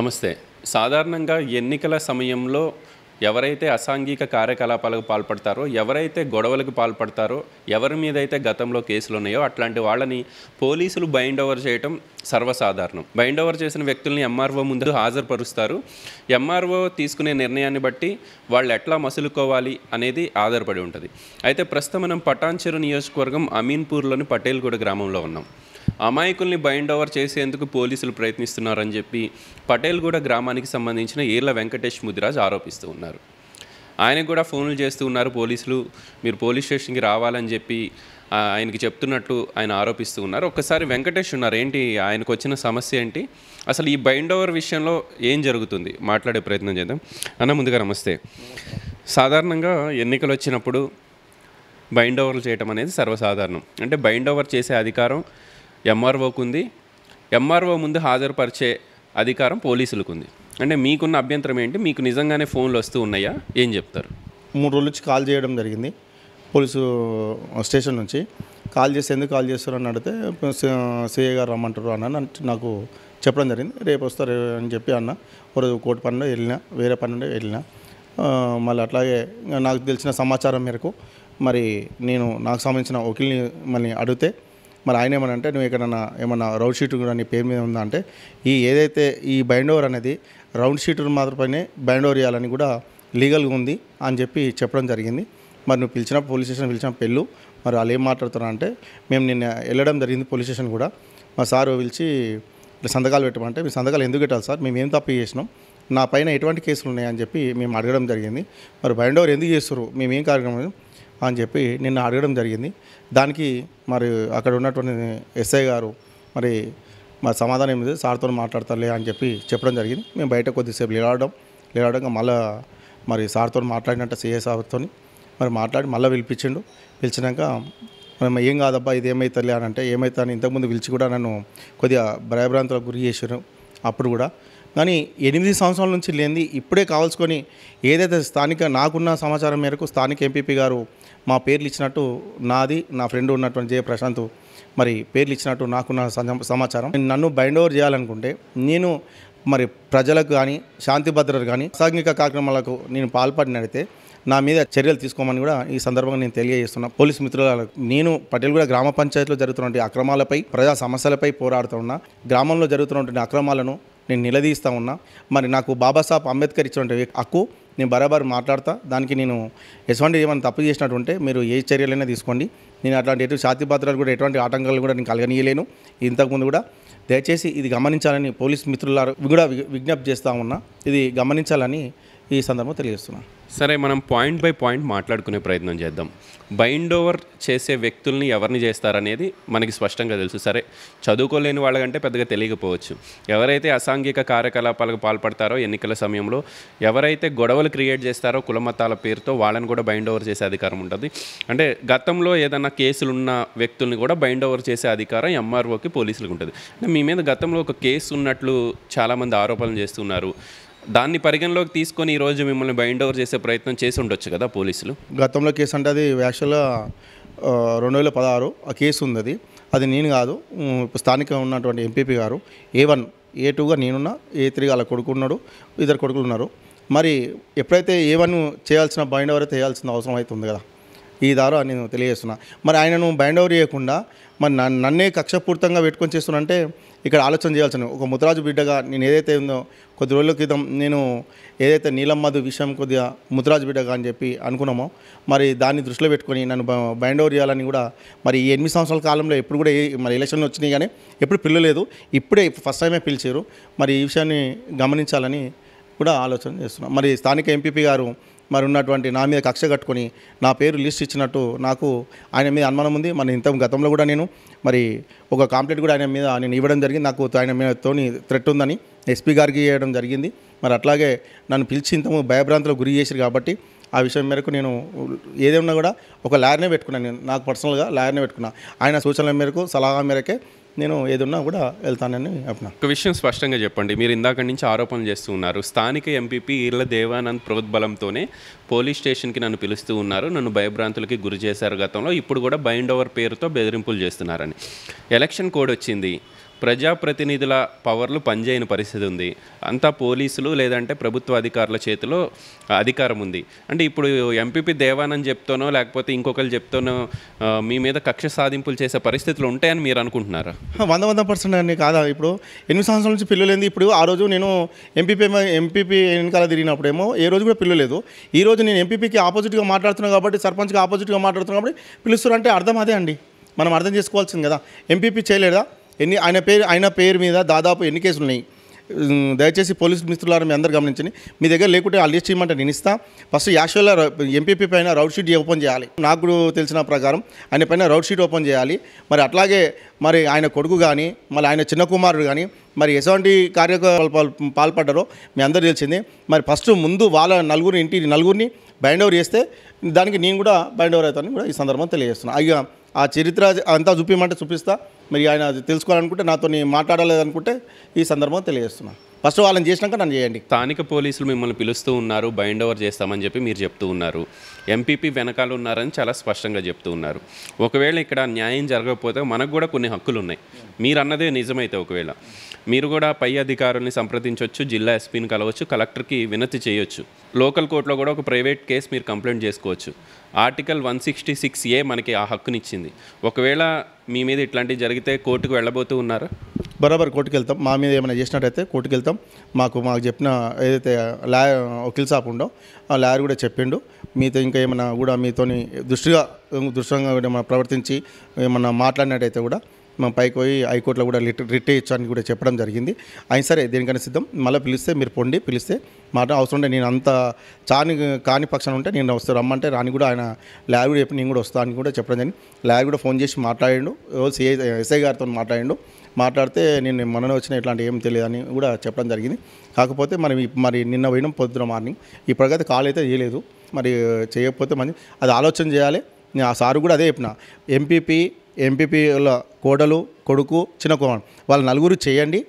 నమస్తే సాధారణంగా ఎన్నికల సమయంలో ఎవరైతే అసాంఘిక కార్యకలాపాలకు పాల్పడతారో ఎవరైతే గొడవలకు పాల్పడతారో ఎవరి మీద అయితే గతంలో కేసులు ఉన్నాయో అట్లాంటి వాళ్ళని పోలీసులు బైండ్ ఓవర్ చేయటం సర్వసాధారణం బైండ్ ఓవర్ చేసిన వ్యక్తుల్ని ఎంఆర్ఓ ముందు హాజరుపరుస్తారు ఎంఆర్ఓ తీసుకునే నిర్ణయాన్ని బట్టి వాళ్ళు ఎట్లా మసులుకోవాలి అనేది ఆధారపడి ఉంటుంది అయితే ప్రస్తుతం మనం పటాన్చెరు నియోజకవర్గం అమీన్పూర్లోని పటేల్గూడ గ్రామంలో ఉన్నాం అమాయకుల్ని బైండ్ ఓవర్ చేసేందుకు పోలీసులు ప్రయత్నిస్తున్నారని చెప్పి పటేల్ కూడా గ్రామానికి సంబంధించిన ఈర్ల వెంకటేష్ ముదిరాజ్ ఆరోపిస్తూ ఉన్నారు ఆయనకు కూడా ఫోన్లు చేస్తూ ఉన్నారు పోలీసులు మీరు పోలీస్ స్టేషన్కి రావాలని చెప్పి ఆయనకి చెప్తున్నట్టు ఆయన ఆరోపిస్తూ ఉన్నారు ఒక్కసారి వెంకటేష్ ఉన్నారు ఏంటి ఆయనకు వచ్చిన సమస్య ఏంటి అసలు ఈ బైండ్ ఓవర్ విషయంలో ఏం జరుగుతుంది మాట్లాడే ప్రయత్నం చేద్దాం అన్న ముందుగా నమస్తే సాధారణంగా ఎన్నికలు వచ్చినప్పుడు బైండ్ ఓవర్లు చేయటం అనేది సర్వసాధారణం అంటే బైండ్ ఓవర్ చేసే అధికారం ఎంఆర్ఓకు ఉంది ఎంఆర్ఓ ముందు హాజరుపరిచే అధికారం పోలీసులకు ఉంది అంటే మీకున్న అభ్యంతరం ఏంటి మీకు నిజంగానే ఫోన్లు వస్తూ ఉన్నాయా ఏం చెప్తారు మూడు రోజుల నుంచి కాల్ చేయడం జరిగింది పోలీసు స్టేషన్ నుంచి కాల్ చేసి ఎందుకు కాల్ చేస్తారు అని అడిగితే సిఏ గారు రమ్మంటారు అన్న నాకు చెప్పడం జరిగింది రేపు వస్తారు అని చెప్పి అన్న ఒకరోజు కోటి పనులు వెళ్ళిన వేరే పనులు వెళ్ళిన మళ్ళీ అట్లాగే నాకు తెలిసిన సమాచారం మేరకు మరి నేను నాకు సంబంధించిన వకీల్ని మళ్ళీ అడిగితే మరి ఆయన ఏమనంటే నువ్వు ఎక్కడన్నా ఏమన్నా రౌండ్ షీట్ కూడా నీ పేరు మీద ఉందా అంటే ఈ ఏదైతే ఈ బైండ్ ఓవర్ అనేది రౌండ్ షీట్ మాత్రమే బైండ్ ఓవర్ ఇవ్వాలని కూడా లీగల్గా ఉంది అని చెప్పి చెప్పడం జరిగింది మరి నువ్వు పిలిచిన పోలీస్ స్టేషన్ పిలిచిన పెళ్ళు మరి వాళ్ళు ఏం మాట్లాడుతున్నా అంటే మేము నిన్న వెళ్ళడం జరిగింది పోలీస్ స్టేషన్ కూడా మా సార్ పిలిచి ఇట్లా సంతకాలు పెట్టమంటే మీ సంతకాలు ఎందుకు పెట్టాలి సార్ మేము ఏం తప్పు చేసినాం నా పైన ఎటువంటి కేసులు ఉన్నాయని చెప్పి మేము అడగడం జరిగింది మరి బైండ్ ఓవర్ ఎందుకు చేస్తారు మేము ఏం కార్యక్రమం అని చెప్పి నిన్న అడగడం జరిగింది దానికి మరి అక్కడ ఉన్నటువంటి ఎస్ఐ గారు మరి మా సమాధానం ఏమిది సార్తో మాట్లాడతారులే అని చెప్పి చెప్పడం జరిగింది మేము బయట కొద్దిసేపు లేలాడడం లేలాడంగా మళ్ళా మరి సార్తో మాట్లాడినట్ట సిఏ సార్తో మరి మాట్లాడి మళ్ళీ పిలిపించిండు పిలిచినాక మనం ఏం కాదబ్బా ఇది ఏమవుతుందిలే అని అంటే ఏమవుతా అని ఇంతకుముందు పిలిచి కూడా నన్ను కొద్దిగా భయభ్రాంతులకు గురి చేశారు అప్పుడు కూడా కానీ ఎనిమిది సంవత్సరాల నుంచి లేనిది ఇప్పుడే కావాల్సుకొని ఏదైతే స్థానిక నాకున్న సమాచారం మేరకు స్థానిక ఎంపీపీ గారు మా పేర్లు ఇచ్చినట్టు నాది నా ఫ్రెండ్ ఉన్నటువంటి జయ ప్రశాంత్ మరి పేర్లు ఇచ్చినట్టు నాకున్న సమాచారం నన్ను బైండ్ ఓవర్ చేయాలనుకుంటే నేను మరి ప్రజలకు కానీ శాంతి కానీ అసాంఘిక కార్యక్రమాలకు నేను పాల్పడినైతే నా మీద చర్యలు తీసుకోమని కూడా ఈ సందర్భంగా నేను తెలియజేస్తున్నా పోలీస్ మిత్రులకు నేను కూడా గ్రామ పంచాయతీలో జరుగుతున్నటువంటి అక్రమాలపై ప్రజా సమస్యలపై పోరాడుతున్నా గ్రామంలో జరుగుతున్నటువంటి అక్రమాలను నేను నిలదీస్తా ఉన్నా మరి నాకు బాబాసాహెబ్ అంబేద్కర్ ఇచ్చినటువంటి హక్కు నేను బరాబర్ మాట్లాడతా దానికి నేను ఎటువంటి ఏమైనా తప్పు చేసినట్టుంటే మీరు ఏ చర్యలైనా తీసుకోండి నేను అట్లాంటి ఎటు శాతి పాత్రలు కూడా ఎటువంటి ఆటంకాలు కూడా నేను కలగనీయలేను ఇంతకుముందు కూడా దయచేసి ఇది గమనించాలని పోలీస్ మిత్రులారు కూడా విజ్ఞప్తి చేస్తూ ఉన్నా ఇది గమనించాలని ఈ సందర్భం తెలియజేస్తున్నాను సరే మనం పాయింట్ బై పాయింట్ మాట్లాడుకునే ప్రయత్నం చేద్దాం బైండ్ ఓవర్ చేసే వ్యక్తుల్ని ఎవరిని చేస్తారనేది మనకి స్పష్టంగా తెలుసు సరే చదువుకోలేని వాళ్ళకంటే పెద్దగా తెలియకపోవచ్చు ఎవరైతే అసాంఘిక కార్యకలాపాలకు పాల్పడతారో ఎన్నికల సమయంలో ఎవరైతే గొడవలు క్రియేట్ చేస్తారో కులమతాల పేరుతో వాళ్ళని కూడా బైండ్ ఓవర్ చేసే అధికారం ఉంటుంది అంటే గతంలో ఏదైనా కేసులు ఉన్న వ్యక్తుల్ని కూడా బైండ్ ఓవర్ చేసే అధికారం ఎంఆర్ఓకి పోలీసులకు ఉంటుంది అంటే మీ మీద గతంలో ఒక కేసు ఉన్నట్లు చాలామంది ఆరోపణలు చేస్తున్నారు దాన్ని పరిగణలోకి తీసుకొని ఈరోజు మిమ్మల్ని బైండ్ ఓవర్ చేసే ప్రయత్నం చేసి ఉండొచ్చు కదా పోలీసులు గతంలో కేసు అంటే అది యాక్చువల్గా రెండు వేల పదహారు ఆ కేసు ఉంది అది అది నేను కాదు స్థానికంగా ఉన్నటువంటి ఎంపీపీ గారు ఏ వన్ ఏ టూగా నేనున్నా ఏ త్రీ అలా కొడుకున్నాడు ఇద్దరు కొడుకులు ఉన్నారు మరి ఎప్పుడైతే ఏ వన్ చేయాల్సిన బైండ్ ఓవర్ అయితే చేయాల్సిన అవసరం అవుతుంది కదా ఈ ద్వారా నేను తెలియజేస్తున్నా మరి ఆయనను బైండ్ ఓవర్ చేయకుండా మరి నన్నే కక్షపూర్తంగా పెట్టుకొని చేస్తున్నంటే ఇక్కడ ఆలోచన చేయాల్సిన ఒక ముతరాజు బిడ్డగా నేను ఏదైతే ఉందో కొద్ది రోజుల క్రితం నేను ఏదైతే నీలమ్మధు విషయం కొద్దిగా ముతరాజు బిడ్డగా అని చెప్పి అనుకున్నామో మరి దాన్ని దృష్టిలో పెట్టుకొని నన్ను బైండ్ ఓవర్ చేయాలని కూడా మరి ఈ ఎనిమిది సంవత్సరాల కాలంలో ఎప్పుడు కూడా మరి ఎలక్షన్లు వచ్చినాయి కానీ ఎప్పుడు పిల్లలేదు ఇప్పుడే ఫస్ట్ టైమే పిలిచారు మరి ఈ విషయాన్ని గమనించాలని కూడా ఆలోచన చేస్తున్నాం మరి స్థానిక ఎంపీపీ గారు మరి ఉన్నటువంటి నా మీద కక్ష కట్టుకొని నా పేరు లిస్ట్ ఇచ్చినట్టు నాకు ఆయన మీద అనుమానం ఉంది మన ఇంత గతంలో కూడా నేను మరి ఒక కాంప్లైంట్ కూడా ఆయన మీద నేను ఇవ్వడం జరిగింది నాకు ఆయన మీద తోని థ్రెట్ ఉందని ఎస్పీ గారికి ఇవ్వడం జరిగింది మరి అట్లాగే నన్ను పిలిచి ఇంతము భయభ్రాంతులకు గురి చేశారు కాబట్టి ఆ విషయం మేరకు నేను ఏదేమన్నా కూడా ఒక లాయర్నే పెట్టుకున్నాను నేను నాకు పర్సనల్గా లాయర్నే పెట్టుకున్నా ఆయన సూచనల మేరకు సలహా మేరకే నేను ఏదున్నా కూడా వెళ్తానని అంటున్నా ఒక విషయం స్పష్టంగా చెప్పండి మీరు ఇందాక నుంచి ఆరోపణలు చేస్తూ ఉన్నారు స్థానిక ఎంపీపీ ఈళ్ళ దేవానంద్ ప్రోద్బలంతోనే పోలీస్ స్టేషన్కి నన్ను పిలుస్తూ ఉన్నారు నన్ను భయభ్రాంతులకి గురి చేశారు గతంలో ఇప్పుడు కూడా బైండ్ ఓవర్ పేరుతో బెదిరింపులు చేస్తున్నారని ఎలక్షన్ కోడ్ వచ్చింది ప్రజాప్రతినిధుల పవర్లు పనిచేయని పరిస్థితి ఉంది అంతా పోలీసులు లేదంటే ప్రభుత్వ అధికారుల చేతిలో అధికారం ఉంది అంటే ఇప్పుడు ఎంపీపీ దేవానని చెప్తానో లేకపోతే ఇంకొకరు చెప్తానో మీ మీద కక్ష సాధింపులు చేసే పరిస్థితులు ఉంటాయని మీరు అనుకుంటున్నారా వంద వంద పర్సెంట్ అని కాదా ఇప్పుడు ఎనిమిది సంవత్సరాల నుంచి పిల్లలేదు ఇప్పుడు ఆ రోజు నేను ఎంపీపీ ఎంపీపీ వెనకాల తిరిగినప్పుడేమో ఏ రోజు కూడా పిల్లలేదు ఈ రోజు నేను ఎంపీపీకి ఆపోజిట్గా మాట్లాడుతున్నాను కాబట్టి సర్పంచ్కి ఆపోజిట్గా మాట్లాడుతున్నాను కాబట్టి పిలుస్తారంటే అర్థం అదే అండి మనం అర్థం చేసుకోవాల్సింది కదా ఎంపీపీ చేయలేదా ఎన్ని ఆయన పేరు ఆయన పేరు మీద దాదాపు ఎన్ని కేసులు ఉన్నాయి దయచేసి పోలీస్ మిత్రులారా మీ అందరు గమనించండి మీ దగ్గర లేకుంటే ఆ లిస్ట్ చేయమంటే నేను ఇస్తా ఫస్ట్ యాక్చువల్గా ఎంపీపీ పైన రౌడ్ షీట్ ఓపెన్ చేయాలి నాకు తెలిసిన ప్రకారం ఆయన పైన రౌడ్ షీట్ ఓపెన్ చేయాలి మరి అట్లాగే మరి ఆయన కొడుకు కానీ మళ్ళీ ఆయన చిన్న కుమారుడు కానీ మరి ఎటువంటి కార్యకలాపాలు పాల్పడ్డారో మీ అందరూ తెలిసింది మరి ఫస్ట్ ముందు వాళ్ళ నలుగురు ఇంటి నలుగురిని బైండ్ ఓవర్ చేస్తే దానికి నేను కూడా బైండ్ ఓవర్ అవుతానని కూడా ఈ సందర్భంగా తెలియజేస్తున్నాను అయ్యా ఆ చరిత్ర అంతా చూపించమంటే చూపిస్తా మరి ఆయన తెలుసుకోవాలనుకుంటే నాతో మాట్లాడలేదనుకుంటే ఈ సందర్భం తెలియజేస్తున్నాను ఫస్ట్ వాళ్ళని చేసినాక నన్ను చేయండి స్థానిక పోలీసులు మిమ్మల్ని పిలుస్తూ ఉన్నారు బైండ్ ఓవర్ చేస్తామని చెప్పి మీరు చెప్తూ ఉన్నారు ఎంపీపీ వెనకాల ఉన్నారని చాలా స్పష్టంగా చెప్తూ ఉన్నారు ఒకవేళ ఇక్కడ న్యాయం జరగకపోతే మనకు కూడా కొన్ని హక్కులు ఉన్నాయి మీరు అన్నదే నిజమైతే ఒకవేళ మీరు కూడా పై అధికారుల్ని సంప్రదించవచ్చు జిల్లా ఎస్పీని కలవచ్చు కలెక్టర్కి వినతి చేయొచ్చు లోకల్ కోర్టులో కూడా ఒక ప్రైవేట్ కేసు మీరు కంప్లైంట్ చేసుకోవచ్చు article one sixty six A మనకి ఆ హక్కునిచ్చింది ఒకవేళ మీ మీద ఇట్లాంటివి జరిగితే కోర్టుకు వెళ్ళబోతూ ఉన్నారా బరాబర్ కోర్టుకు వెళ్తాం మా మీద ఏమైనా చేసినట్టయితే కోర్టుకు వెళ్తాం మాకు మాకు చెప్పిన ఏదైతే లాయర్ వకీల్ షాప్ ఉండో ఆ లాయర్ కూడా చెప్పిండు మీతో ఇంకా ఏమైనా కూడా మీతోని దృష్టిగా దృష్టంగా ఏమైనా ప్రవర్తించి ఏమైనా మాట్లాడినట్టయితే కూడా మేము పైకి పోయి హైకోర్టులో కూడా రిట్ ఇచ్చానికి కూడా చెప్పడం జరిగింది అయినా సరే దీనికన్నా సిద్ధం మళ్ళీ పిలిస్తే మీరు పొండి పిలిస్తే మాట అవసరం ఉంటే నేను అంత చాని కాని పక్షాన ఉంటే నేను వస్తే రమ్మంటే రాని కూడా ఆయన ల్యాబ్ కూడా చెప్పి నేను కూడా వస్తాను అని కూడా చెప్పడం జరిగింది ల్యాబ్ కూడా ఫోన్ చేసి మాట్లాడిండు సిఐ ఎస్ఐ గారితో మాట్లాడిండు మాట్లాడితే నేను మొన్న వచ్చిన ఇట్లాంటి ఏం తెలియదని కూడా చెప్పడం జరిగింది కాకపోతే మనం మరి నిన్న పోయినాం పొద్దున మార్నింగ్ ఇప్పటికైతే కాల్ అయితే చేయలేదు మరి చేయకపోతే మంచి అది ఆలోచన చేయాలి ఆ సారు కూడా అదే చెప్పిన ఎంపీపీ ఎంపీపీల కోడలు కొడుకు చిన్న కోమన్ వాళ్ళ నలుగురు చేయండి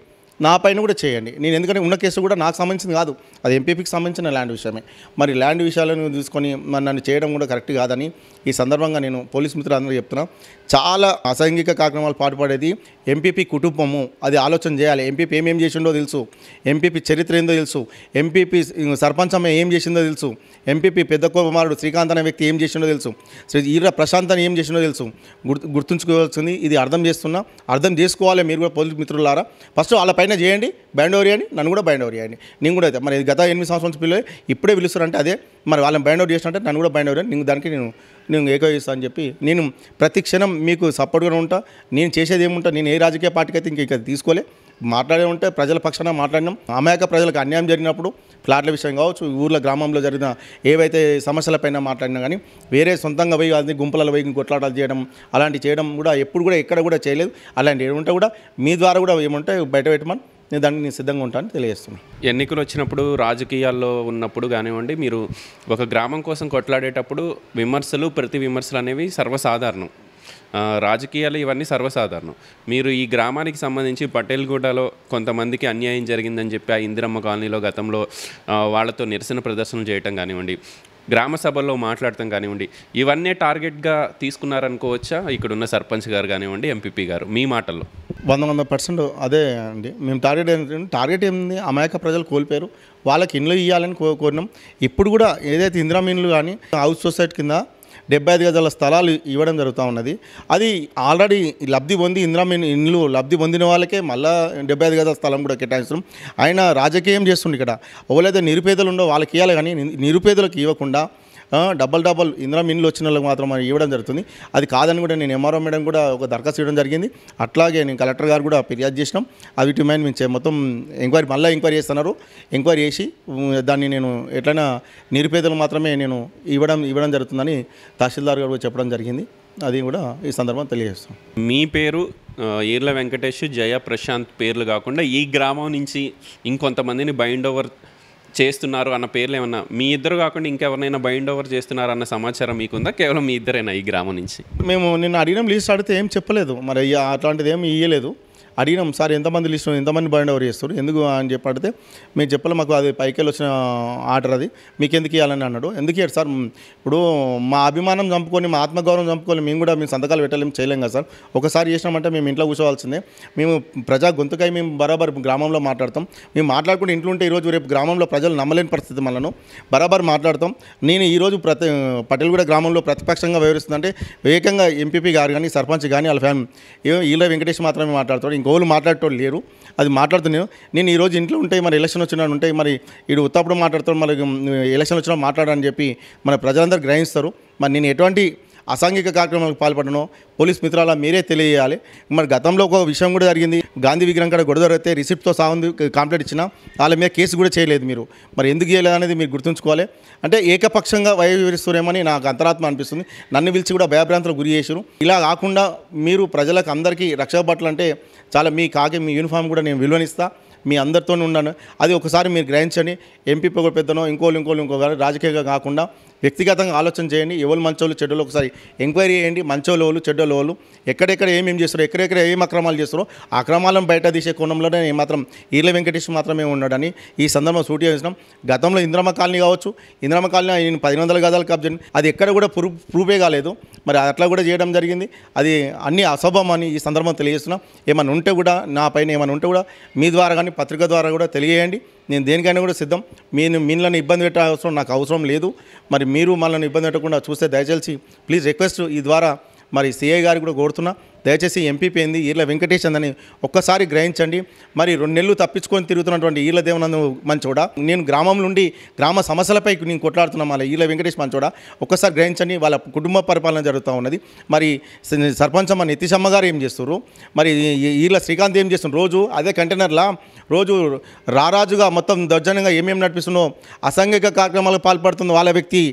నా పైన కూడా చేయండి నేను ఎందుకంటే ఉన్న కేసు కూడా నాకు సంబంధించింది కాదు అది ఎంపీపీకి సంబంధించిన ల్యాండ్ విషయమే మరి ల్యాండ్ విషయాలను తీసుకొని మరి నన్ను చేయడం కూడా కరెక్ట్ కాదని ఈ సందర్భంగా నేను పోలీస్ మిత్రులందరూ చెప్తున్నా చాలా అసంఘిక కార్యక్రమాలు పాటుపడేది ఎంపీపీ కుటుంబము అది ఆలోచన చేయాలి ఎంపీపీ ఏమేం చేసిండో తెలుసు ఎంపీపీ చరిత్ర ఏందో తెలుసు ఎంపీపీ సర్పంచ్ అమ్మ ఏం చేసిందో తెలుసు ఎంపీపీ పెద్ద కుమారుడు శ్రీకాంత్ అనే వ్యక్తి ఏం చేసిండో తెలుసు శ్రీ ఈర ప్రశాంత్ అని ఏం చేసిండో తెలుసు గుర్తు గుర్తుంచుకోవాల్సింది ఇది అర్థం చేస్తున్నా అర్థం చేసుకోవాలి మీరు కూడా పోలీస్ మిత్రులారా ఫస్ట్ పైన చేయండి బ్యాండ్ ఓరియండి నన్ను కూడా బ్యాండ్ ఓరియండి నేను కూడా అయితే మరి గత ఎనిమిది సంవత్సరాల నుంచి పిల్లలు ఇప్పుడే పిలుస్తారంటే అదే మరి వాళ్ళని బైండ్ అవుట్ చేసినట్టే నన్ను కూడా బైండ్ అవుట్ నేను దానికి నేను నేను ఏకోయిస్తా అని చెప్పి నేను ప్రతి క్షణం మీకు సపోర్ట్గా ఉంటా నేను చేసేది ఏముంటా నేను ఏ రాజకీయ పార్టీకి అయితే ఇంక ఇక్కడ తీసుకోలే మాట్లాడే ఉంటే ప్రజల పక్షాన మాట్లాడినాం అమాయక ప్రజలకు అన్యాయం జరిగినప్పుడు ఫ్లాట్ల విషయం కావచ్చు ఊర్ల గ్రామంలో జరిగిన ఏవైతే సమస్యలపైన మాట్లాడినా కానీ వేరే సొంతంగా పోయి అది గుంపులలో పోయి కొట్లాటాలు చేయడం అలాంటి చేయడం కూడా ఎప్పుడు కూడా ఎక్కడ కూడా చేయలేదు అలాంటి ఏమంటే కూడా మీ ద్వారా కూడా ఏమంటే బయట పెట్టమని నేను దానికి నేను సిద్ధంగా ఉంటానని తెలియజేస్తున్నాను ఎన్నికలు వచ్చినప్పుడు రాజకీయాల్లో ఉన్నప్పుడు కానివ్వండి మీరు ఒక గ్రామం కోసం కొట్లాడేటప్పుడు విమర్శలు ప్రతి విమర్శలు అనేవి సర్వసాధారణం రాజకీయాలు ఇవన్నీ సర్వసాధారణం మీరు ఈ గ్రామానికి సంబంధించి పటేల్గూడలో కొంతమందికి అన్యాయం జరిగిందని చెప్పి ఆ ఇందిరమ్మ కాలనీలో గతంలో వాళ్ళతో నిరసన ప్రదర్శనలు చేయటం కానివ్వండి గ్రామ సభల్లో మాట్లాడతాం కానివ్వండి ఇవన్నీ టార్గెట్గా తీసుకున్నారనుకోవచ్చా ఇక్కడున్న సర్పంచ్ గారు కానివ్వండి ఎంపీపీ గారు మీ మాటల్లో వంద వంద పర్సెంట్ అదే అండి మేము టార్గెట్ ఏంటంటే టార్గెట్ ఏంది అమాయక ప్రజలు కోల్పోయారు వాళ్ళకి ఇండ్లు ఇవ్వాలని కోరినాం ఇప్పుడు కూడా ఏదైతే ఇందిరామీన్లు కానీ హౌస్ సొసైటీ కింద డెబ్బై ఐదు గజాల స్థలాలు ఇవ్వడం జరుగుతూ ఉన్నది అది ఆల్రెడీ లబ్ధి పొంది ఇందిరా ఇండ్లు లబ్ధి పొందిన వాళ్ళకే మళ్ళా డెబ్బై ఐదు గజాల స్థలం కూడా కేటాయించడం ఆయన రాజకీయం చేస్తుండే ఇక్కడ ఎవరైతే నిరుపేదలు ఉండో వాళ్ళకి ఇవ్వాలి కానీ నిరుపేదలకు ఇవ్వకుండా డబల్ డబల్ ఇందిరా మిన్లు వచ్చిన వాళ్ళకి మాత్రం ఇవ్వడం జరుగుతుంది అది కాదని కూడా నేను ఎంఆర్ఓ మేడం కూడా ఒక దరఖాస్తు ఇవ్వడం జరిగింది అట్లాగే నేను కలెక్టర్ గారు కూడా ఫిర్యాదు చేసినాం అవి టు మైన్ మేము మొత్తం ఎంక్వైరీ మళ్ళీ ఎంక్వైరీ చేస్తున్నారు ఎంక్వైరీ చేసి దాన్ని నేను ఎట్లయినా నిరుపేదలు మాత్రమే నేను ఇవ్వడం ఇవ్వడం జరుగుతుందని తహసీల్దార్ గారు చెప్పడం జరిగింది అది కూడా ఈ సందర్భం తెలియజేస్తాం మీ పేరు ఈర్ల వెంకటేష్ జయ ప్రశాంత్ పేర్లు కాకుండా ఈ గ్రామం నుంచి ఇంకొంతమందిని బైండ్ ఓవర్ చేస్తున్నారు అన్న పేర్లు ఏమన్నా మీ ఇద్దరు కాకుండా ఇంకెవరినైనా బైండ్ ఓవర్ చేస్తున్నారు అన్న సమాచారం మీకుందా కేవలం మీ ఇద్దరేనా ఈ గ్రామం నుంచి మేము నిన్న అడిగినాం లీస్ట్ అడిగితే ఏం చెప్పలేదు మరి అట్లాంటిది ఏమి ఇయ్యలేదు అడిగినాం సార్ ఎంతమంది లిస్ట్ ఎంతమంది బర్న్ ఓవర్ చేస్తారు ఎందుకు అని చెప్పి అడిగితే మేము చెప్పాలి మాకు అది పైకి వచ్చిన ఆర్డర్ అది మీకు ఎందుకు ఇవ్వాలని అన్నాడు ఎందుకు ఇవ్వడు సార్ ఇప్పుడు మా అభిమానం చంపుకొని మా ఆత్మగౌరవం చంపుకొని మేము కూడా మేము సంతకాలు పెట్టలేము చేయలేం కదా సార్ ఒకసారి చేసినామంటే మేము ఇంట్లో కూర్చోవాల్సిందే మేము ప్రజా గొంతుకై మేము బరాబర్ గ్రామంలో మాట్లాడతాం మేము మాట్లాడుకుంటే ఇంట్లో ఉంటే ఈరోజు రేపు గ్రామంలో ప్రజలు నమ్మలేని పరిస్థితి మనను బరాబర్ మాట్లాడతాం నేను ఈరోజు ప్రతి పటేల్గూడ గ్రామంలో ప్రతిపక్షంగా వివరిస్తుందంటే వేగంగా ఎంపీపీ గారు కానీ సర్పంచ్ కానీ వాళ్ళ ఫ్యామిలీ ఈలో వెంకటేష్ మాత్రమే మాట్లాడతాడు ఇంకో గోలు మాట్లాడేటోళ్ళు లేరు అది మాట్లాడుతున్నాను నేను ఈరోజు ఇంట్లో ఉంటే మరి ఎలక్షన్ వచ్చినా ఉంటే మరి వీడు ఉత్తప్పుడు మాట్లాడుతాడు మరి ఎలక్షన్ వచ్చినా మాట్లాడని చెప్పి మన ప్రజలందరూ గ్రహిస్తారు మరి నేను ఎటువంటి అసాంఘిక కార్యక్రమాలకు పాల్పడడం పోలీస్ మిత్రాల మీరే తెలియజేయాలి మరి గతంలో ఒక విషయం కూడా జరిగింది గాంధీ విగ్రహం కూడా గొడవ జరిగితే రిసిప్ట్తో సహా కంప్లైంట్ ఇచ్చిన వాళ్ళ మీద కేసు కూడా చేయలేదు మీరు మరి ఎందుకు చేయలేదు అనేది మీరు గుర్తుంచుకోవాలి అంటే ఏకపక్షంగా వయవిరిస్తున్నామని నాకు అంతరాత్మ అనిపిస్తుంది నన్ను పిలిచి కూడా భయభ్రాంతులకు గురి చేశారు ఇలా కాకుండా మీరు ప్రజలకు అందరికీ రక్షా బట్టలు అంటే చాలా మీ కాకి మీ యూనిఫామ్ కూడా నేను విలువనిస్తాను మీ అందరితోనే ఉన్నాను అది ఒకసారి మీరు గ్రహించండి ఎంపీ పెద్దనో ఇంకోళ్ళు ఇంకోళ్ళు ఇంకో రాజకీయంగా కాకుండా వ్యక్తిగతంగా ఆలోచన చేయండి ఎవరు మంచోళ్ళు చెడ్డలో ఒకసారి ఎంక్వైరీ చేయండి మంచోళ్ళు వాళ్ళు చెడ్డోళ్ళు వాళ్ళు ఎక్కడెక్కడ ఏమేమి చేస్తారో ఎక్కడెక్కడ ఏం అక్రమాలు చేస్తారో అక్రమాలను బయట తీసే కోణంలోనే మాత్రం ఈర్ల వెంకటేష్ మాత్రమే ఉన్నాడని ఈ సందర్భం సూటి చేసినాం గతంలో ఇంద్రమ కాలనీ కావచ్చు ఇంద్రమ కాలనీ ఆయన పది వందల గదాలు కబ్జన్ అది ఎక్కడ కూడా ప్రూఫ్ ప్రూఫే కాలేదు మరి అట్లా కూడా చేయడం జరిగింది అది అన్ని అశుభం అని ఈ సందర్భం తెలియజేస్తున్నాం ఏమైనా ఉంటే కూడా నా పైన ఏమైనా ఉంటే కూడా మీ ద్వారా కానీ పత్రిక ద్వారా కూడా తెలియజేయండి నేను దేనికైనా కూడా సిద్ధం నేను మిమ్మల్ని ఇబ్బంది పెట్టే అవసరం నాకు అవసరం లేదు మరి మీరు మనల్ని ఇబ్బంది పెట్టకుండా చూస్తే దయచేసి ప్లీజ్ రిక్వెస్ట్ ఈ ద్వారా మరి సిఐ గారికి కూడా కోరుతున్నా దయచేసి ఎంపీ అయింది ఈళ్ళ వెంకటేష్ అందని ఒక్కసారి గ్రహించండి మరి రెండు నెలలు తప్పించుకొని తిరుగుతున్నటువంటి ఈళ్ళ దేవనంద మంచోడ నేను గ్రామం నుండి గ్రామ సమస్యలపై నేను కొట్లాడుతున్నా మళ్ళీ ఈళ్ళ వెంకటేష్ మంచోడ ఒక్కసారి గ్రహించండి వాళ్ళ కుటుంబ పరిపాలన జరుగుతూ ఉన్నది మరి సర్పంచ్ అమ్మ నితీశమ్మ గారు ఏం చేస్తున్నారు మరి ఈళ్ళ శ్రీకాంత్ ఏం చేస్తున్నారు రోజు అదే కంటైనర్లా రోజు రారాజుగా మొత్తం దర్జనంగా ఏమేమి నడిపిస్తున్నో అసాంఘిక కార్యక్రమాలకు పాల్పడుతుంది వాళ్ళ వ్యక్తి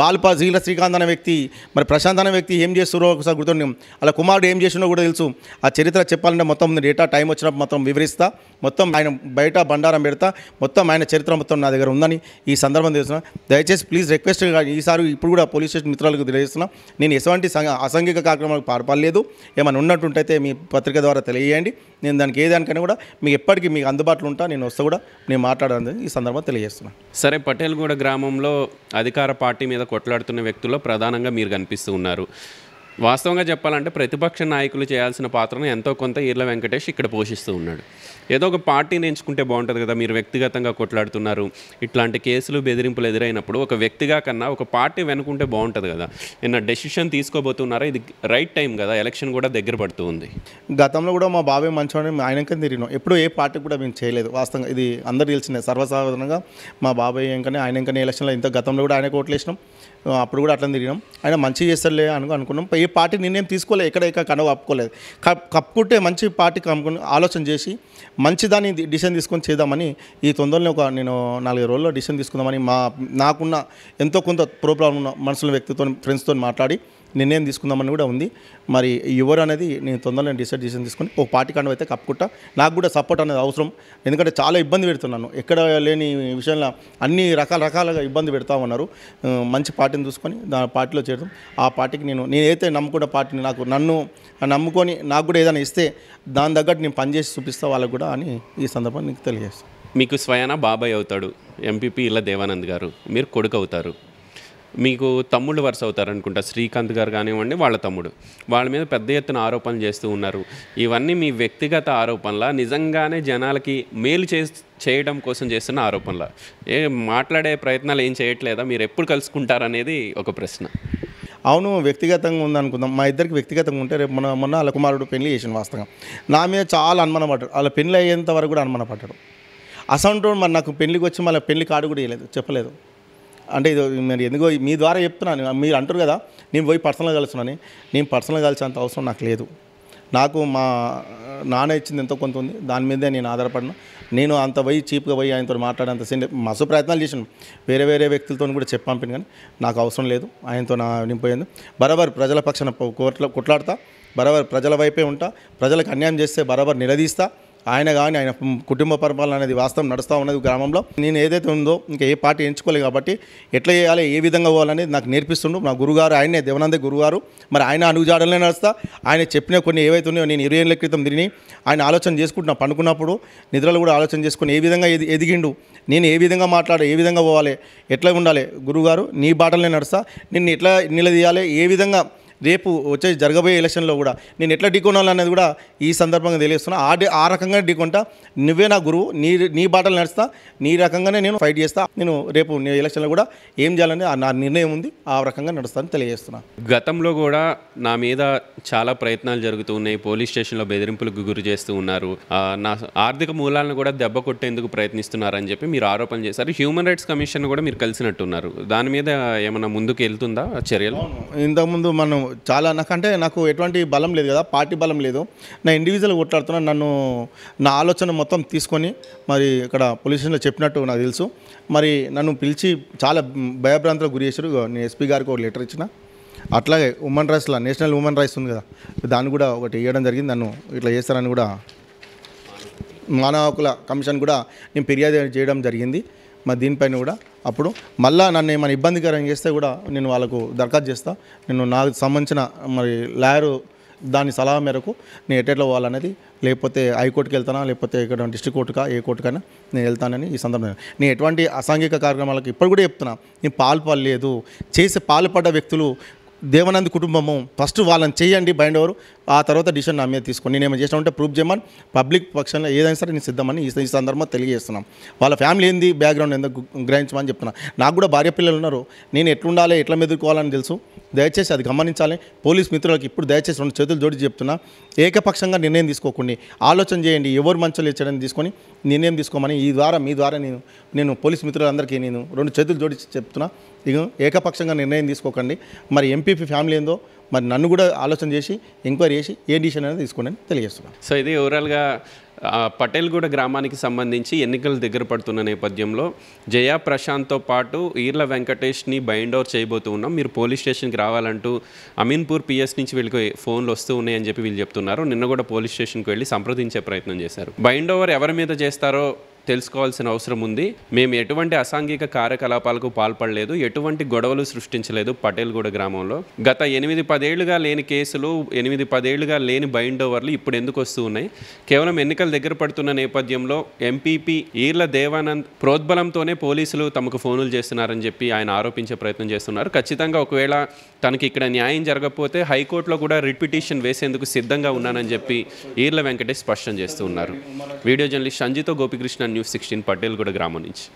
వాళ్ళ జీల శ్రీకాంత్ అనే వ్యక్తి మరి ప్రశాంత్ అనే వ్యక్తి ఏం చేస్తున్నారో ఒకసారి గుర్తుండి వాళ్ళ కుమారుడు ఏం చేస్తున్నారు విషయంలో కూడా తెలుసు ఆ చరిత్ర చెప్పాలంటే మొత్తం డేటా టైం వచ్చినప్పుడు మొత్తం వివరిస్తా మొత్తం ఆయన బయట బండారం పెడతా మొత్తం ఆయన చరిత్ర మొత్తం నా దగ్గర ఉందని ఈ సందర్భం తెలుస్తున్నా దయచేసి ప్లీజ్ రిక్వెస్ట్ ఈసారి ఇప్పుడు కూడా పోలీస్ స్టేషన్ మిత్రాలకు తెలియజేస్తున్నా నేను ఎటువంటి అసంఘిక కార్యక్రమాలకు పాల్పడలేదు ఏమైనా ఉన్నట్టుంటైతే మీ పత్రిక ద్వారా తెలియజేయండి నేను దానికి ఏదానికైనా కూడా మీకు ఎప్పటికీ మీకు అందుబాటులో ఉంటా నేను వస్తా కూడా నేను మాట్లాడాలని ఈ సందర్భం తెలియజేస్తున్నాను సరే పటేల్గూడ గ్రామంలో అధికార పార్టీ మీద కొట్లాడుతున్న వ్యక్తుల్లో ప్రధానంగా మీరు కనిపిస్తూ ఉన్నారు వాస్తవంగా చెప్పాలంటే ప్రతిపక్ష నాయకులు చేయాల్సిన పాత్రను ఎంతో కొంత ఈర్ల వెంకటేష్ ఇక్కడ పోషిస్తూ ఉన్నాడు ఏదో ఒక పార్టీని ఎంచుకుంటే బాగుంటుంది కదా మీరు వ్యక్తిగతంగా కొట్లాడుతున్నారు ఇట్లాంటి కేసులు బెదిరింపులు ఎదురైనప్పుడు ఒక వ్యక్తిగా కన్నా ఒక పార్టీ వెనుకుంటే బాగుంటుంది కదా నిన్న డెసిషన్ తీసుకోబోతున్నారా ఇది రైట్ టైం కదా ఎలక్షన్ కూడా దగ్గర పడుతూ ఉంది గతంలో కూడా మా బాబాయ్ మంచోని ఆయనక తిరిగినాం ఎప్పుడు ఏ పార్టీ కూడా మేము చేయలేదు వాస్తవంగా ఇది అందరు తెలిసిందే సర్వసాధారణంగా మా బాబాయ్ ఇంకనే ఆయన ఇంకనే ఎలక్షన్లో ఇంత గతంలో కూడా ఆయన వేసినాం అప్పుడు కూడా అట్లా తిరిగినాం ఆయన మంచి చేస్తారులే అను అనుకున్నాం ఏ పార్టీ నిర్ణయం తీసుకోలేదు ఎక్కడ కనవ కప్పుకోలేదు కప్పుకుంటే మంచి పార్టీ కమ్ముకుని ఆలోచన చేసి మంచి దాన్ని డిసిషన్ తీసుకొని చేద్దామని ఈ తొందరలో ఒక నేను నాలుగైదు రోజుల్లో డిసిషన్ తీసుకుందామని మా నాకున్న ఎంతో కొంత ప్రోబ్లం ఉన్న మనుషుల వ్యక్తితో ఫ్రెండ్స్తో మాట్లాడి నిర్ణయం తీసుకుందామని కూడా ఉంది మరి ఎవరు అనేది నేను తొందరలో డిసైడ్ చేసి తీసుకుని ఒక పార్టీ కాండం అయితే కప్పుకుంటా నాకు కూడా సపోర్ట్ అనేది అవసరం ఎందుకంటే చాలా ఇబ్బంది పెడుతున్నాను ఎక్కడ లేని విషయంలో అన్ని రకాల రకాలుగా ఇబ్బంది పెడతా ఉన్నారు మంచి పార్టీని చూసుకొని దాని పార్టీలో చేరడం ఆ పార్టీకి నేను నేనైతే నమ్ముకున్న పార్టీని నాకు నన్ను నమ్ముకొని నాకు కూడా ఏదైనా ఇస్తే దాని తగ్గట్టు నేను పనిచేసి చూపిస్తా వాళ్ళకు కూడా అని ఈ సందర్భాన్ని తెలియజేస్తాను మీకు స్వయాన బాబాయ్ అవుతాడు ఎంపీపీ ఇలా దేవానంద్ గారు మీరు కొడుకు అవుతారు మీకు తమ్ముళ్ళు వరుస అవుతారు అనుకుంటా శ్రీకాంత్ గారు కానివ్వండి వాళ్ళ తమ్ముడు వాళ్ళ మీద పెద్ద ఎత్తున ఆరోపణలు చేస్తూ ఉన్నారు ఇవన్నీ మీ వ్యక్తిగత ఆరోపణల నిజంగానే జనాలకి మేలు చే చేయడం కోసం చేస్తున్న ఆరోపణల ఏ మాట్లాడే ప్రయత్నాలు ఏం చేయట్లేదా మీరు ఎప్పుడు కలుసుకుంటారనేది ఒక ప్రశ్న అవును వ్యక్తిగతంగా ఉందనుకుందాం మా ఇద్దరికి వ్యక్తిగతంగా ఉంటే రేపు మొన్న మొన్న వాళ్ళ కుమారుడు పెళ్లి చేసిన వాస్తవం నా మీద చాలా అనుమానం పడ్డాడు వాళ్ళ పెళ్లి అయ్యేంత వరకు కూడా అనుమానం పడ్డాడు అసౌంటోడు మరి నాకు పెళ్లికి వచ్చి మళ్ళీ పెళ్లి కాడు కూడా వేయలేదు చెప్పలేదు అంటే ఇది మరి ఎందుకో మీ ద్వారా చెప్తున్నాను మీరు అంటారు కదా నేను పోయి పర్సనల్గా కలుస్తున్నాను నేను పర్సనల్గా కలిసేంత అవసరం నాకు లేదు నాకు మా నాన్న ఇచ్చింది ఎంతో కొంత ఉంది దాని మీదే నేను ఆధారపడిన నేను అంత పోయి చీప్గా పోయి ఆయనతో మాట్లాడేంత సీన్ మస్తు ప్రయత్నాలు చేసాను వేరే వేరే వ్యక్తులతో కూడా చెప్పి కానీ నాకు అవసరం లేదు ఆయనతో నా నింపోయింది బరాబర్ ప్రజల పక్షాన కోట్ల కొట్లాడతా బరాబర్ ప్రజల వైపే ఉంటా ప్రజలకు అన్యాయం చేస్తే బరాబర్ నిలదీస్తా ఆయన కానీ ఆయన కుటుంబ పరిపాలన అనేది వాస్తవం నడుస్తూ ఉన్నది గ్రామంలో నేను ఏదైతే ఉందో ఇంకా ఏ పార్టీ ఎంచుకోలేదు కాబట్టి ఎట్లా చేయాలి ఏ విధంగా పోవాలనేది నాకు నేర్పిస్తుండు నా గురుగారు ఆయనే దేవనంద గురుగారు మరి ఆయన అనుగుజాడలే నడుస్తా ఆయన చెప్పిన కొన్ని ఏవైతే ఉన్నాయో నేను ఇరవై ఏళ్ళ క్రితం తిరిగి ఆయన ఆలోచన చేసుకుంటున్నా పండుకున్నప్పుడు నిద్రలు కూడా ఆలోచన చేసుకుని ఏ విధంగా ఎదిగిండు నేను ఏ విధంగా మాట్లాడే ఏ విధంగా పోవాలి ఎట్లా ఉండాలి గురుగారు నీ బాటలనే నడుస్తా నిన్ను ఎట్లా నిలదీయాలి ఏ విధంగా రేపు వచ్చే జరగబోయే ఎలక్షన్లో కూడా నేను ఎట్లా ఢీకొనాలి అనేది కూడా ఈ సందర్భంగా తెలియస్తున్నా ఆ ఆ రకంగా ఢీకొంటా నువ్వే నా గురువు నీ నీ బాటలు నడుస్తా నీ రకంగానే నేను ఫైట్ చేస్తా నేను రేపు నీ ఎలక్షన్లో కూడా ఏం చేయాలని నా నిర్ణయం ఉంది ఆ రకంగా నడుస్తాను తెలియజేస్తున్నా గతంలో కూడా నా మీద చాలా ప్రయత్నాలు జరుగుతూ ఉన్నాయి పోలీస్ స్టేషన్లో బెదిరింపులకు గురి చేస్తూ ఉన్నారు నా ఆర్థిక మూలాలను కూడా దెబ్బ కొట్టేందుకు ప్రయత్నిస్తున్నారని చెప్పి మీరు ఆరోపణ చేశారు హ్యూమన్ రైట్స్ కమిషన్ కూడా మీరు కలిసినట్టున్నారు దాని మీద ఏమైనా ముందుకు వెళ్తుందా చర్యలు ఇంతకుముందు మనం చాలా నాకంటే నాకు ఎటువంటి బలం లేదు కదా పార్టీ బలం లేదు నా ఇండివిజువల్ కొట్లాడుతున్నాను నన్ను నా ఆలోచన మొత్తం తీసుకొని మరి ఇక్కడ పోలీస్ స్టేషన్లో చెప్పినట్టు నాకు తెలుసు మరి నన్ను పిలిచి చాలా భయభ్రాంతులకు గురి చేశారు నేను ఎస్పీ గారికి ఒక లెటర్ ఇచ్చిన అట్లాగే ఉమెన్ రైట్స్లో నేషనల్ ఉమెన్ రైట్స్ ఉంది కదా దాన్ని కూడా ఒకటి ఇవ్వడం జరిగింది నన్ను ఇట్లా చేస్తారని కూడా మానవ హక్కుల కమిషన్ కూడా నేను ఫిర్యాదు చేయడం జరిగింది మరి దీనిపైన కూడా అప్పుడు మళ్ళీ నన్ను ఏమైనా ఇబ్బందికరం చేస్తే కూడా నేను వాళ్ళకు దరఖాస్తు చేస్తా నేను నాకు సంబంధించిన మరి లాయరు దాని సలహా మేరకు నేను ఎటెట్లా పోవాలనేది లేకపోతే హైకోర్టుకి వెళ్తానా లేకపోతే ఇక్కడ డిస్టిక్ కోర్టుకా ఏ కోర్టుకైనా నేను వెళ్తానని ఈ సందర్భంగా నేను ఎటువంటి అసాంఘిక కార్యక్రమాలకు ఇప్పుడు కూడా చెప్తున్నా నేను పాల్పడలేదు చేసే పాల్పడ్డ వ్యక్తులు దేవనంద్ కుటుంబము ఫస్ట్ వాళ్ళని చేయండి బైండ్ ఆ తర్వాత డిసిషన్ నా మీద తీసుకొని నేను ఏమైనా చేసినా ప్రూఫ్ చేయమని పబ్లిక్ పక్షంలో ఏదైనా సరే నేను సిద్ధమని ఈ సందర్భంగా తెలియజేస్తున్నాం వాళ్ళ ఫ్యామిలీ ఏంది బ్యాక్గ్రౌండ్ ఎందుకు గ్రహించమని చెప్తున్నా నాకు కూడా భార్య పిల్లలు ఉన్నారు నేను ఎట్లుండాలి ఎట్లా మెదుకోవాలని తెలుసు దయచేసి అది గమనించాలి పోలీస్ మిత్రులకు ఇప్పుడు దయచేసి రెండు చేతులు జోడి చెప్తున్నా ఏకపక్షంగా నిర్ణయం తీసుకోకుండా ఆలోచన చేయండి ఎవరు మంచులు ఇచ్చడం తీసుకొని నిర్ణయం తీసుకోమని ఈ ద్వారా మీ ద్వారా నేను నేను పోలీస్ మిత్రులందరికీ నేను రెండు చేతులు జోడించి చెప్తున్నా ఇక ఏకపక్షంగా నిర్ణయం తీసుకోకండి మరి ఎంపీపీ ఫ్యామిలీ ఏందో మరి నన్ను కూడా ఆలోచన చేసి ఎంక్వైరీ చేసి ఏ డిసిషన్ అనేది తీసుకోండి అని తెలియజేస్తున్నాను సో ఇది ఓవరాల్గా పటేల్గూడ గ్రామానికి సంబంధించి ఎన్నికలు దగ్గర పడుతున్న నేపథ్యంలో జయ ప్రశాంత్తో పాటు ఈర్ల వెంకటేష్ని బైండ్ ఓవర్ చేయబోతూ ఉన్నాం మీరు పోలీస్ స్టేషన్కి రావాలంటూ అమీన్పూర్ పిఎస్ నుంచి వీళ్ళకి ఫోన్లు వస్తూ ఉన్నాయని చెప్పి వీళ్ళు చెప్తున్నారు నిన్న కూడా పోలీస్ స్టేషన్కి వెళ్ళి సంప్రదించే ప్రయత్నం చేశారు బైండ్ ఓవర్ ఎవరి మీద చేస్తారో తెలుసుకోవాల్సిన అవసరం ఉంది మేము ఎటువంటి అసాంఘిక కార్యకలాపాలకు పాల్పడలేదు ఎటువంటి గొడవలు సృష్టించలేదు పటేల్గూడ గ్రామంలో గత ఎనిమిది పదేళ్లుగా లేని కేసులు ఎనిమిది పదేళ్లుగా లేని బైండ్ ఓవర్లు ఇప్పుడు ఎందుకు వస్తూ ఉన్నాయి కేవలం ఎన్నికలు దగ్గర పడుతున్న నేపథ్యంలో ఎంపీపీ ఈర్ల దేవానంద్ ప్రోద్బలంతోనే పోలీసులు తమకు ఫోనులు చేస్తున్నారని చెప్పి ఆయన ఆరోపించే ప్రయత్నం చేస్తున్నారు ఖచ్చితంగా ఒకవేళ తనకి ఇక్కడ న్యాయం జరగకపోతే హైకోర్టులో కూడా రిట్ వేసేందుకు సిద్ధంగా ఉన్నానని చెప్పి ఈర్ల వెంకటేష్ స్పష్టం చేస్తూ ఉన్నారు వీడియో జర్నలిస్ట్ సంజితో గోపికృష్ణన్ న్యూస్ సిక్స్టీన్ పటేల్గూడ గ్రామం నుంచి